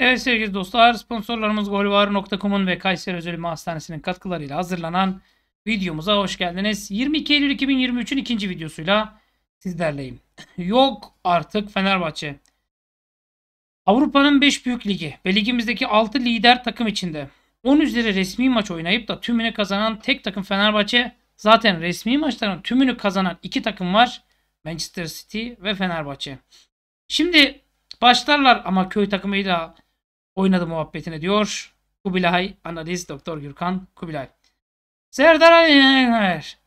Evet sevgili dostlar sponsorlarımız golvar.com'un ve Kayseri Özel Hastanesi'nin katkılarıyla hazırlanan videomuza hoş geldiniz. 22 Eylül 2023'ün ikinci videosuyla sizlerleyim. Yok artık Fenerbahçe. Avrupa'nın 5 büyük ligi ve ligimizdeki 6 lider takım içinde 10 üzeri resmi maç oynayıp da tümünü kazanan tek takım Fenerbahçe zaten resmi maçların tümünü kazanan iki takım var. Manchester City ve Fenerbahçe. Şimdi başlarlar ama köy takımıyla oynadı muhabbetini diyor. Kubilay analiz Doktor Gürkan Kubilay. Serdar Aliyener.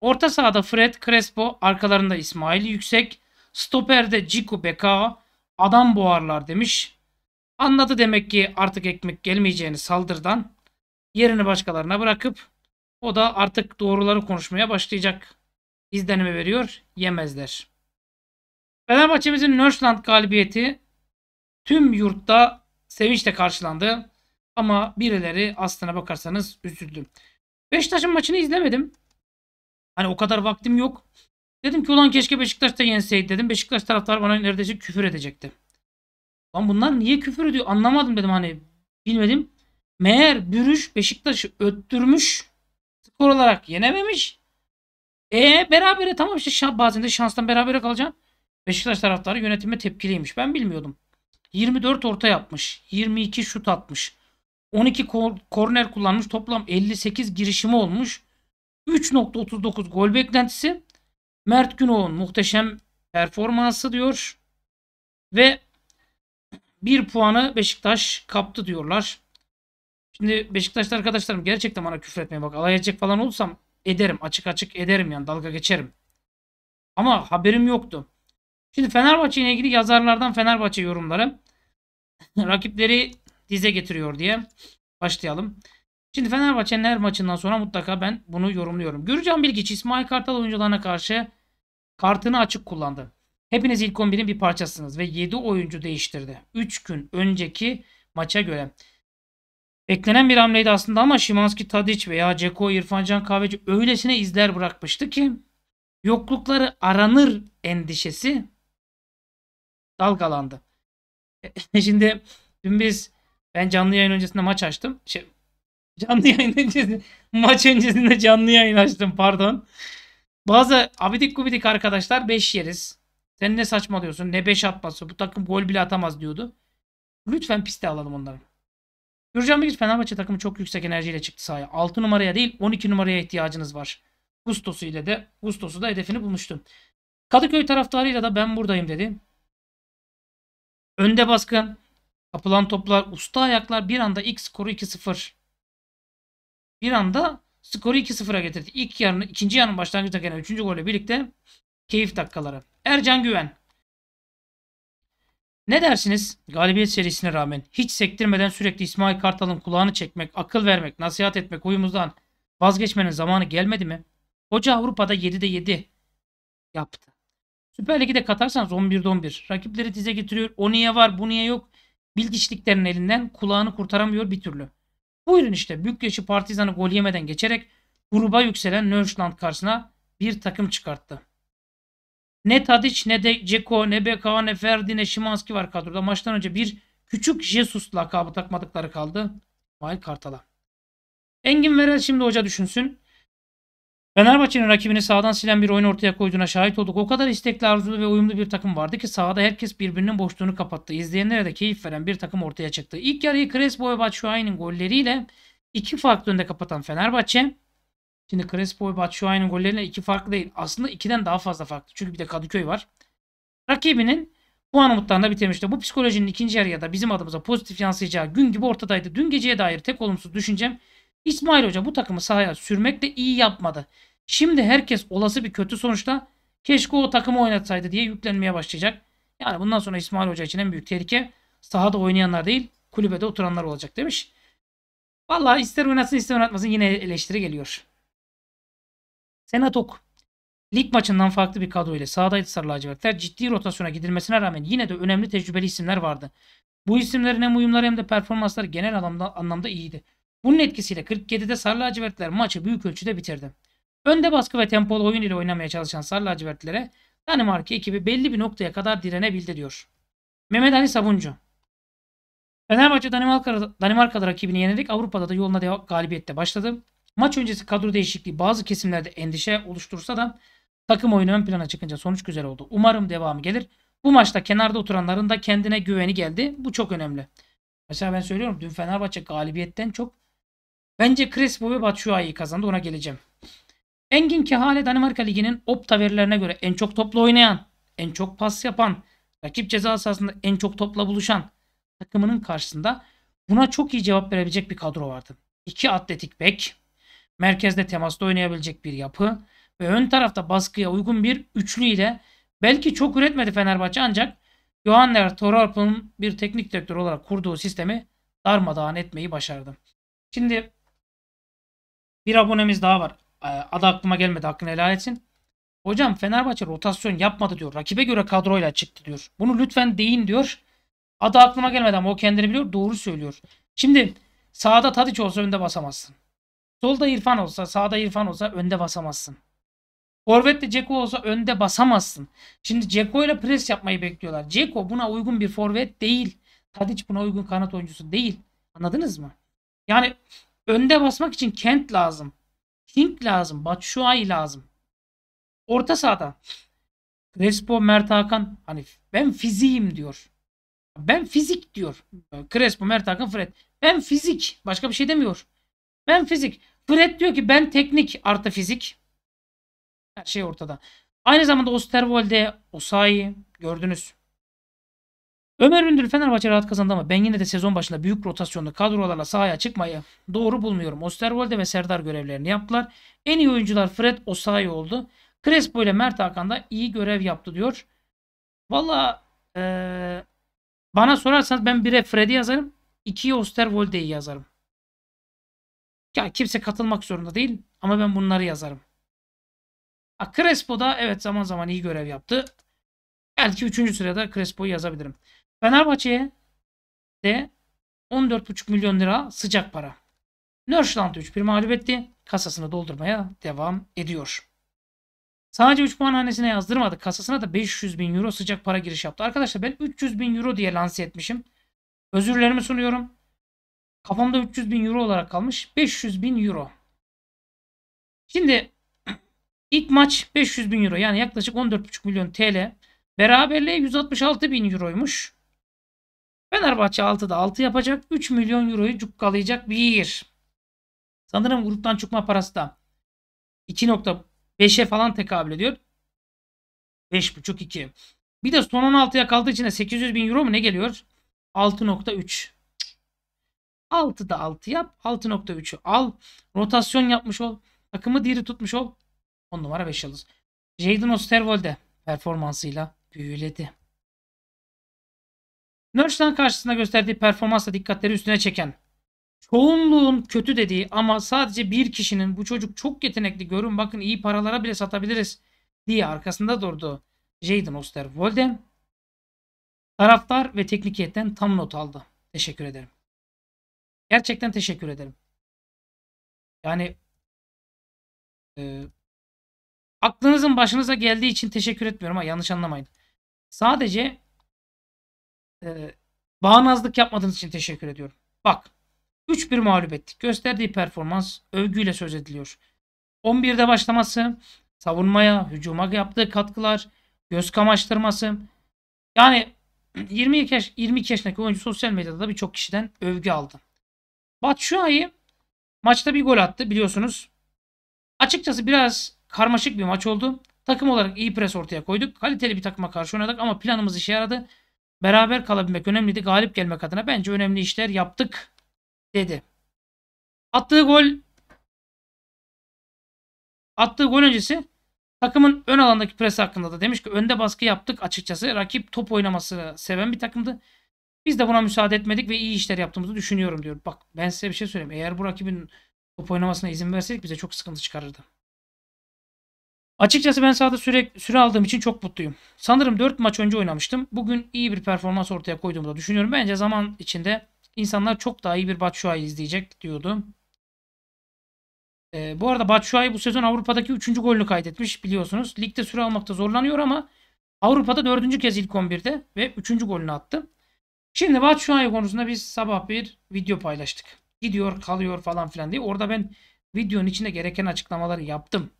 Orta sahada Fred Crespo, arkalarında İsmail Yüksek, stoperde Ciku Beka, adam boğarlar demiş. Anladı demek ki artık ekmek gelmeyeceğini saldırdan yerini başkalarına bırakıp o da artık doğruları konuşmaya başlayacak izlenimi veriyor. Yemezler. Fenerbahçe'mizin Nörsland galibiyeti tüm yurtta sevinçle karşılandı. Ama birileri aslına bakarsanız üzüldü. Beşiktaş'ın maçını izlemedim. Hani o kadar vaktim yok. Dedim ki ulan keşke Beşiktaş da yenseydi dedim. Beşiktaş taraftarı bana neredeyse küfür edecekti. Lan bunlar niye küfür ediyor anlamadım dedim hani bilmedim. Meğer Bürüş Beşiktaş'ı öttürmüş. Skor olarak yenememiş. E berabere tamam işte bazen de şanstan berabere kalacaksın. Beşiktaş taraftarı yönetime tepkiliymiş. Ben bilmiyordum. 24 orta yapmış. 22 şut atmış. 12 kor korner kullanmış. Toplam 58 girişimi olmuş. 3.39 gol beklentisi. Mert Günoğ'un muhteşem performansı diyor. Ve 1 puanı Beşiktaş kaptı diyorlar. Şimdi Beşiktaşlı arkadaşlarım gerçekten bana küfür etmeye bak. Alay edecek falan olursam ederim. Açık açık ederim yani dalga geçerim. Ama haberim yoktu. Şimdi Fenerbahçe ile ilgili yazarlardan Fenerbahçe yorumları rakipleri dize getiriyor diye başlayalım. Şimdi Fenerbahçe'nin her maçından sonra mutlaka ben bunu yorumluyorum. Gürcan Bilgiç İsmail Kartal oyuncularına karşı kartını açık kullandı. Hepiniz ilk 11'in bir parçasınız ve 7 oyuncu değiştirdi. 3 gün önceki maça göre. Beklenen bir hamleydi aslında ama Şimanski Tadic veya Ceko İrfancan Kahveci öylesine izler bırakmıştı ki yoklukları aranır endişesi dalgalandı. Şimdi dün biz ben canlı yayın öncesinde maç açtım. Şey, canlı yayın öncesinde maç öncesinde canlı yayın açtım pardon. Bazı abidik gubidik arkadaşlar 5 yeriz. Sen ne saçmalıyorsun ne 5 atması bu takım gol bile atamaz diyordu. Lütfen piste alalım onları. Gürcan Bilgiç Fenerbahçe takımı çok yüksek enerjiyle çıktı sahaya. 6 numaraya değil 12 numaraya ihtiyacınız var. Gustosu ile de Gustosu da hedefini bulmuştu. Kadıköy taraftarıyla da ben buradayım dedi. Önde baskın. Kapılan toplar, usta ayaklar bir anda ilk skoru 2-0. Bir anda skoru 2-0'a getirdi. İlk yarının, ikinci yarının başlangıçta gelen üçüncü golle birlikte keyif dakikaları. Ercan Güven. Ne dersiniz? Galibiyet serisine rağmen hiç sektirmeden sürekli İsmail Kartal'ın kulağını çekmek, akıl vermek, nasihat etmek uyumuzdan vazgeçmenin zamanı gelmedi mi? Hoca Avrupa'da 7'de 7 yaptı. Süper Lig'i de katarsanız 11'de 11. Rakipleri dize getiriyor. O niye var bu niye yok. Bilgiçliklerin elinden kulağını kurtaramıyor bir türlü. Buyurun işte büyük Bükreş'i Partizan'ı gol yemeden geçerek gruba yükselen Nörşland karşısına bir takım çıkarttı. Ne Tadic ne de Ceko ne Beka ne Ferdi ne Şimanski var kadroda. Maçtan önce bir küçük Jesus lakabı takmadıkları kaldı. Vay Kartal'a. Engin Verel şimdi hoca düşünsün. Fenerbahçe'nin rakibini sağdan silen bir oyun ortaya koyduğuna şahit olduk. O kadar istekli, arzulu ve uyumlu bir takım vardı ki sahada herkes birbirinin boşluğunu kapattı. İzleyenlere de keyif veren bir takım ortaya çıktı. İlk yarıyı Crespo ve Batshuayi'nin golleriyle iki farklı önde kapatan Fenerbahçe. Şimdi Crespo ve Batshuayi'nin golleriyle iki farklı değil. Aslında ikiden daha fazla farklı. Çünkü bir de Kadıköy var. Rakibinin bu puan umutlarında bitirmişti. Bu psikolojinin ikinci yarıya da bizim adımıza pozitif yansıyacağı gün gibi ortadaydı. Dün geceye dair tek olumsuz düşüncem İsmail Hoca bu takımı sahaya sürmekle iyi yapmadı. Şimdi herkes olası bir kötü sonuçta keşke o takımı oynatsaydı diye yüklenmeye başlayacak. Yani bundan sonra İsmail Hoca için en büyük tehlike sahada oynayanlar değil kulübede oturanlar olacak demiş. Valla ister oynatsın ister oynatmasın yine eleştiri geliyor. Senatok Lig maçından farklı bir kadro ile sahadaydı Sarı Lacivertler. Ciddi rotasyona gidilmesine rağmen yine de önemli tecrübeli isimler vardı. Bu isimlerin hem uyumları hem de performansları genel anlamda, anlamda iyiydi. Bunun etkisiyle 47'de Sarı Lacivertler maçı büyük ölçüde bitirdi. Önde baskı ve tempolu oyun ile oynamaya çalışan Sarı lacivertlilere Danimarka ekibi belli bir noktaya kadar direnebildi diyor. Mehmet Ali Sabuncu Fenerbahçe Danimarka, Danimarka'da rakibini yenerek Avrupa'da da yoluna devam, galibiyette başladı. Maç öncesi kadro değişikliği bazı kesimlerde endişe oluştursa da takım oyunu ön plana çıkınca sonuç güzel oldu. Umarım devamı gelir. Bu maçta kenarda oturanların da kendine güveni geldi. Bu çok önemli. Mesela ben söylüyorum dün Fenerbahçe galibiyetten çok bence Crespo ve Batshuayi kazandı ona geleceğim. Engin Kehale Danimarka Ligi'nin Opta verilerine göre en çok topla oynayan, en çok pas yapan, rakip ceza sahasında en çok topla buluşan takımının karşısında buna çok iyi cevap verebilecek bir kadro vardı. İki atletik bek, merkezde temasta oynayabilecek bir yapı ve ön tarafta baskıya uygun bir üçlü ile belki çok üretmedi Fenerbahçe ancak Johanner Toralp'ın bir teknik direktör olarak kurduğu sistemi darmadağın etmeyi başardı. Şimdi bir abonemiz daha var. Ee, adı aklıma gelmedi. Hakkını helal etsin. Hocam Fenerbahçe rotasyon yapmadı diyor. Rakibe göre kadroyla çıktı diyor. Bunu lütfen deyin diyor. Adı aklıma gelmedi ama o kendini biliyor. Doğru söylüyor. Şimdi sağda Tadiç olsa önde basamazsın. Solda İrfan olsa, sağda İrfan olsa önde basamazsın. Forvet'te Ceko olsa önde basamazsın. Şimdi Ceko ile pres yapmayı bekliyorlar. Ceko buna uygun bir forvet değil. Tadiç buna uygun kanat oyuncusu değil. Anladınız mı? Yani önde basmak için Kent lazım. Hink lazım. Batshuayi lazım. Orta sahada. Crespo, Mert Hakan. Hani ben fiziğim diyor. Ben fizik diyor. Crespo, Mert Hakan, Fred. Ben fizik. Başka bir şey demiyor. Ben fizik. Fred diyor ki ben teknik artı fizik. Her şey ortada. Aynı zamanda Osterwolde, Osayi gördünüz. Ömer Ündür Fenerbahçe rahat kazandı ama ben yine de sezon başında büyük rotasyonlu kadrolarla sahaya çıkmayı doğru bulmuyorum. Osterwolde ve Serdar görevlerini yaptılar. En iyi oyuncular Fred Osayi oldu. Crespo ile Mert Hakan da iyi görev yaptı diyor. Valla ee, bana sorarsanız ben 1'e Fred'i yazarım. 2'ye Osterwolde'yi yazarım. Ya kimse katılmak zorunda değil ama ben bunları yazarım. A, Crespo da evet zaman zaman iyi görev yaptı. Belki 3. sırada Crespo'yu yazabilirim. Fenerbahçe'ye de 14,5 milyon lira sıcak para. Nörşland 3-1 mağlup etti. Kasasını doldurmaya devam ediyor. Sadece 3 puan hanesine yazdırmadı. Kasasına da 500 bin euro sıcak para giriş yaptı. Arkadaşlar ben 300 bin euro diye lanse etmişim. Özürlerimi sunuyorum. Kafamda 300 bin euro olarak kalmış. 500 bin euro. Şimdi ilk maç 500 bin euro yani yaklaşık 14,5 milyon TL. Beraberliğe 166 bin euroymuş. Fenerbahçe 6'da 6 yapacak. 3 milyon euroyu cukkalayacak bir. Sanırım gruptan çıkma parası da 2.5'e falan tekabül ediyor. 5.5-2. Bir de son 16'ya kaldığı için de 800 bin euro mu ne geliyor? 6.3. 6'da 6 yap. 6.3'ü al. Rotasyon yapmış ol. Takımı diri tutmuş ol. 10 numara 5 yıldız. Jadon Osterwold'e performansıyla büyüledi. Norwich'ten karşısında gösterdiği performansla dikkatleri üstüne çeken, çoğunluğun kötü dediği ama sadece bir kişinin bu çocuk çok yetenekli görün bakın iyi paralara bile satabiliriz diye arkasında durdu. Jaden Osterwolde taraftar ve teknik heyetten tam not aldı. Teşekkür ederim. Gerçekten teşekkür ederim. Yani e, aklınızın başınıza geldiği için teşekkür etmiyorum ama yanlış anlamayın. Sadece ee, bağnazlık yapmadığınız için teşekkür ediyorum. Bak 3-1 mağlup ettik. Gösterdiği performans övgüyle söz ediliyor. 11'de başlaması, savunmaya, hücuma yaptığı katkılar, göz kamaştırması. Yani 22, yaş, 22 yaşındaki oyuncu sosyal medyada da birçok kişiden övgü aldı. Batshuayi maçta bir gol attı biliyorsunuz. Açıkçası biraz karmaşık bir maç oldu. Takım olarak iyi pres ortaya koyduk. Kaliteli bir takıma karşı oynadık ama planımız işe yaradı. Beraber kalabilmek önemliydi. Galip gelmek adına bence önemli işler yaptık dedi. Attığı gol attığı gol öncesi takımın ön alandaki pres hakkında da demiş ki önde baskı yaptık açıkçası. Rakip top oynamasını seven bir takımdı. Biz de buna müsaade etmedik ve iyi işler yaptığımızı düşünüyorum diyor. Bak ben size bir şey söyleyeyim. Eğer bu rakibin top oynamasına izin verseydik bize çok sıkıntı çıkarırdı. Açıkçası ben sahada süre, süre aldığım için çok mutluyum. Sanırım 4 maç önce oynamıştım. Bugün iyi bir performans ortaya koyduğumu da düşünüyorum. Bence zaman içinde insanlar çok daha iyi bir Batshuayi izleyecek diyordu. E, bu arada Batshuayi bu sezon Avrupa'daki 3. golünü kaydetmiş biliyorsunuz. Ligde süre almakta zorlanıyor ama Avrupa'da 4. kez ilk 11'de ve 3. golünü attı. Şimdi Batshuayi konusunda biz sabah bir video paylaştık. Gidiyor kalıyor falan filan diye. Orada ben videonun içinde gereken açıklamaları yaptım.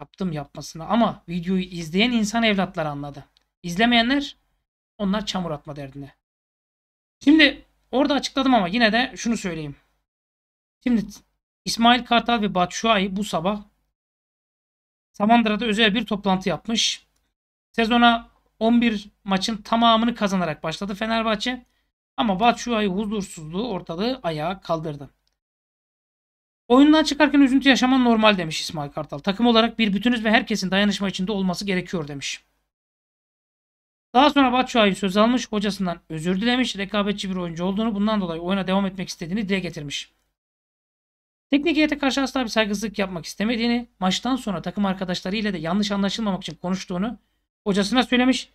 Yaptım yapmasını ama videoyu izleyen insan evlatlar anladı. İzlemeyenler onlar çamur atma derdine. Şimdi orada açıkladım ama yine de şunu söyleyeyim. Şimdi İsmail Kartal ve Batu Şuay bu sabah Samandıra'da özel bir toplantı yapmış. Sezona 11 maçın tamamını kazanarak başladı Fenerbahçe. Ama Batu Şuay huzursuzluğu ortalığı ayağa kaldırdı. Oyundan çıkarken üzüntü yaşaman normal demiş İsmail Kartal. Takım olarak bir bütünüz ve herkesin dayanışma içinde olması gerekiyor demiş. Daha sonra Batshuayi söz almış, hocasından özür dilemiş, rekabetçi bir oyuncu olduğunu bundan dolayı oyuna devam etmek istediğini dile getirmiş. Teknik heyete karşı asla bir saygısızlık yapmak istemediğini, maçtan sonra takım arkadaşlarıyla de yanlış anlaşılmamak için konuştuğunu hocasına söylemiş.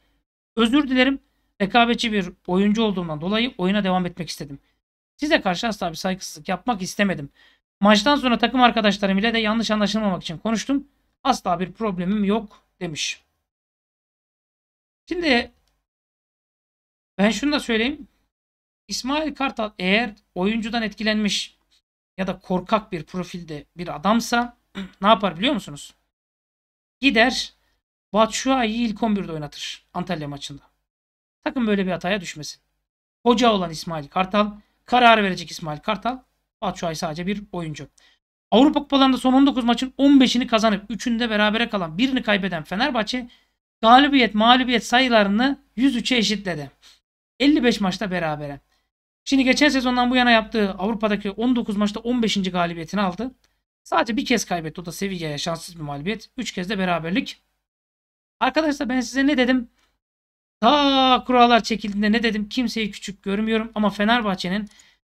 Özür dilerim, rekabetçi bir oyuncu olduğumdan dolayı oyuna devam etmek istedim. Size karşı asla bir saygısızlık yapmak istemedim. Maçtan sonra takım arkadaşlarım ile de yanlış anlaşılmamak için konuştum. Asla bir problemim yok demiş. Şimdi ben şunu da söyleyeyim. İsmail Kartal eğer oyuncudan etkilenmiş ya da korkak bir profilde bir adamsa ne yapar biliyor musunuz? Gider Batshuayi, ilk 11'de oynatır Antalya maçında. Takım böyle bir hataya düşmesin. Hoca olan İsmail Kartal, karar verecek İsmail Kartal Batshuayi sadece bir oyuncu. Avrupa Kupalarında son 19 maçın 15'ini kazanıp 3'ünde berabere kalan birini kaybeden Fenerbahçe galibiyet mağlubiyet sayılarını 103'e eşitledi. 55 maçta berabere. Şimdi geçen sezondan bu yana yaptığı Avrupa'daki 19 maçta 15. galibiyetini aldı. Sadece bir kez kaybetti. O da Sevilla'ya şanssız bir mağlubiyet. 3 kez de beraberlik. Arkadaşlar ben size ne dedim? Ta kurallar çekildiğinde ne dedim? Kimseyi küçük görmüyorum ama Fenerbahçe'nin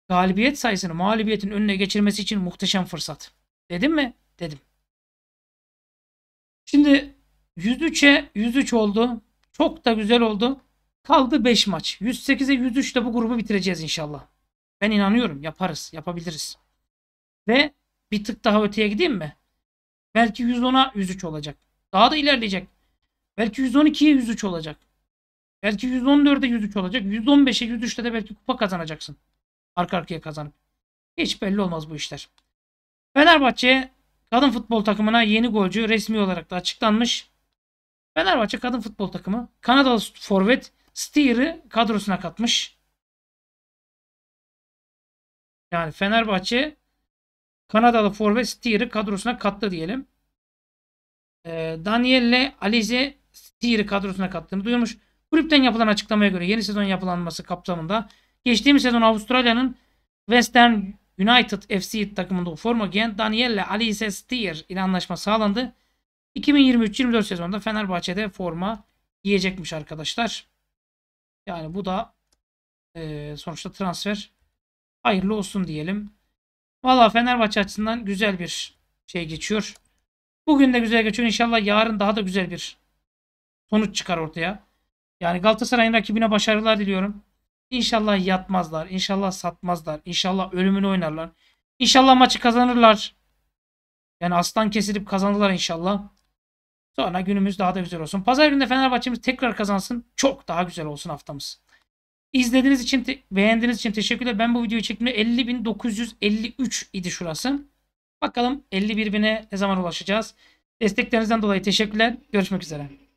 galibiyet sayısını mağlubiyetin önüne geçirmesi için muhteşem fırsat. Dedim mi? Dedim. Şimdi 103'e 103 oldu. Çok da güzel oldu. Kaldı 5 maç. 108'e 103 ile bu grubu bitireceğiz inşallah. Ben inanıyorum. Yaparız. Yapabiliriz. Ve bir tık daha öteye gideyim mi? Belki 110'a 103 olacak. Daha da ilerleyecek. Belki 112'ye 103 olacak. Belki 114'e 103 olacak. 115'e 103'te de belki kupa kazanacaksın. Arka arkaya kazanıp. Hiç belli olmaz bu işler. Fenerbahçe kadın futbol takımına yeni golcü resmi olarak da açıklanmış. Fenerbahçe kadın futbol takımı Kanadalı forvet Steer'i kadrosuna katmış. Yani Fenerbahçe Kanadalı forvet Steer'i kadrosuna kattı diyelim. Ee, Danielle Alize Steer'i kadrosuna kattığını duyurmuş. Kulüpten yapılan açıklamaya göre yeni sezon yapılanması kapsamında Geçtiğimiz sezon Avustralya'nın Western United FC takımında forma giyen Danielle Alice Steer ile anlaşma sağlandı. 2023-24 sezonunda Fenerbahçe'de forma giyecekmiş arkadaşlar. Yani bu da e, sonuçta transfer hayırlı olsun diyelim. Valla Fenerbahçe açısından güzel bir şey geçiyor. Bugün de güzel geçiyor. İnşallah yarın daha da güzel bir sonuç çıkar ortaya. Yani Galatasaray'ın rakibine başarılar diliyorum. İnşallah yatmazlar. İnşallah satmazlar. İnşallah ölümünü oynarlar. İnşallah maçı kazanırlar. Yani aslan kesilip kazandılar inşallah. Sonra günümüz daha da güzel olsun. Pazar günü de Fenerbahçe'miz tekrar kazansın. Çok daha güzel olsun haftamız. İzlediğiniz için, beğendiğiniz için teşekkürler. Ben bu videoyu çektiğimde 50.953 idi şurası. Bakalım 51.000'e ne zaman ulaşacağız. Desteklerinizden dolayı teşekkürler. Görüşmek üzere.